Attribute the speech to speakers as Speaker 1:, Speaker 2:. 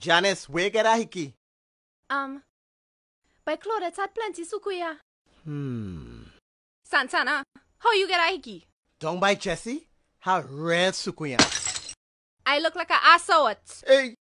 Speaker 1: Janice, where get a hickey?
Speaker 2: Um, by Claudette had plenty sukuya.
Speaker 1: Hmm.
Speaker 2: Santana, how you get a
Speaker 1: Don't
Speaker 3: by Jesse. How red sukuya.
Speaker 2: I look like an assot. Hey,